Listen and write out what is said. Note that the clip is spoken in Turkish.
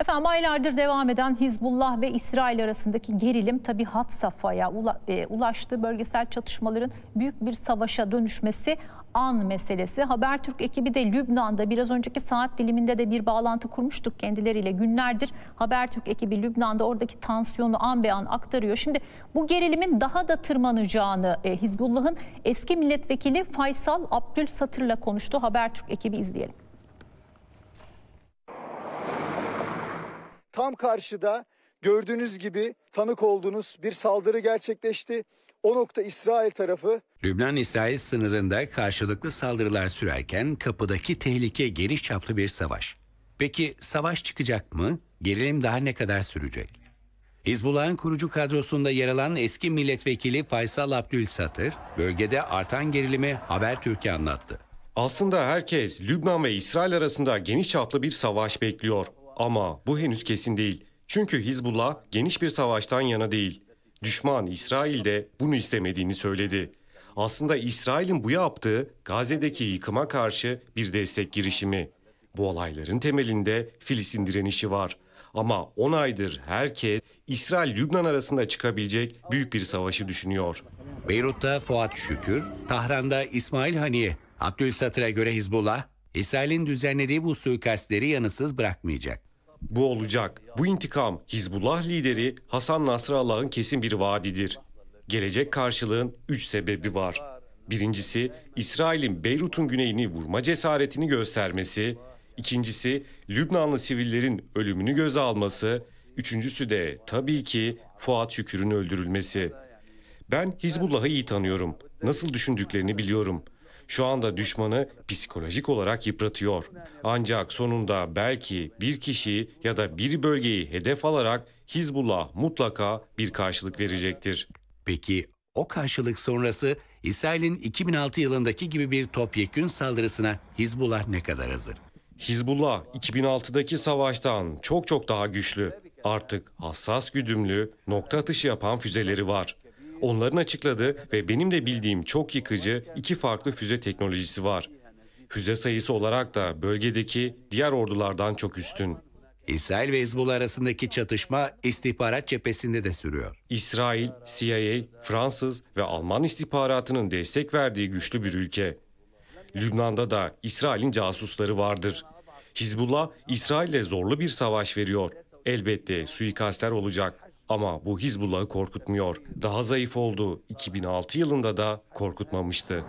Efendim aylardır devam eden Hizbullah ve İsrail arasındaki gerilim tabi hat safhaya e, ulaştı. Bölgesel çatışmaların büyük bir savaşa dönüşmesi an meselesi. Habertürk ekibi de Lübnan'da biraz önceki saat diliminde de bir bağlantı kurmuştuk kendileriyle günlerdir. Habertürk ekibi Lübnan'da oradaki tansiyonu an be an aktarıyor. Şimdi bu gerilimin daha da tırmanacağını e, Hizbullah'ın eski milletvekili Faysal Abdül Satır'la konuştu. Habertürk ekibi izleyelim. Tam karşıda gördüğünüz gibi tanık olduğunuz bir saldırı gerçekleşti. O nokta İsrail tarafı. Lübnan-İsrail sınırında karşılıklı saldırılar sürerken kapıdaki tehlike geniş çaplı bir savaş. Peki savaş çıkacak mı? Gerilim daha ne kadar sürecek? Hizbullah'ın kurucu kadrosunda yer alan eski milletvekili Faysal Abdül Satır, bölgede artan gerilimi Habertürk'e anlattı. Aslında herkes Lübnan ve İsrail arasında geniş çaplı bir savaş bekliyor. Ama bu henüz kesin değil. Çünkü Hizbullah geniş bir savaştan yana değil. Düşman İsrail de bunu istemediğini söyledi. Aslında İsrail'in bu yaptığı Gazze'deki yıkıma karşı bir destek girişimi. Bu olayların temelinde Filistin direnişi var. Ama 10 aydır herkes İsrail-Lübnan arasında çıkabilecek büyük bir savaşı düşünüyor. Beyrut'ta Fuat Şükür, Tahran'da İsmail Haniye, Abdülsatır'a göre Hizbullah, İsrail'in düzenlediği bu suikastleri yanısız bırakmayacak. Bu olacak. Bu intikam Hizbullah lideri Hasan Nasrallah'ın kesin bir vaadidir. Gelecek karşılığın üç sebebi var. Birincisi İsrail'in Beyrut'un güneyini vurma cesaretini göstermesi. İkincisi Lübnanlı sivillerin ölümünü göze alması. Üçüncüsü de tabii ki Fuat Şükür'ün öldürülmesi. Ben Hizbullah'ı iyi tanıyorum. Nasıl düşündüklerini biliyorum.'' şu anda düşmanı psikolojik olarak yıpratıyor. Ancak sonunda belki bir kişi ya da bir bölgeyi hedef alarak Hizbullah mutlaka bir karşılık verecektir. Peki o karşılık sonrası İsrail'in 2006 yılındaki gibi bir topyekün saldırısına Hizbullah ne kadar hazır? Hizbullah 2006'daki savaştan çok çok daha güçlü. Artık hassas güdümlü, nokta atışı yapan füzeleri var. Onların açıkladığı ve benim de bildiğim çok yıkıcı iki farklı füze teknolojisi var. Füze sayısı olarak da bölgedeki diğer ordulardan çok üstün. İsrail ve Hizbullah arasındaki çatışma istihbarat cephesinde de sürüyor. İsrail, CIA, Fransız ve Alman istihbaratının destek verdiği güçlü bir ülke. Lübnan'da da İsrail'in casusları vardır. Hizbullah, İsrail'le zorlu bir savaş veriyor. Elbette suikastler olacak. Ama bu Hizbullah'ı korkutmuyor. Daha zayıf oldu. 2006 yılında da korkutmamıştı.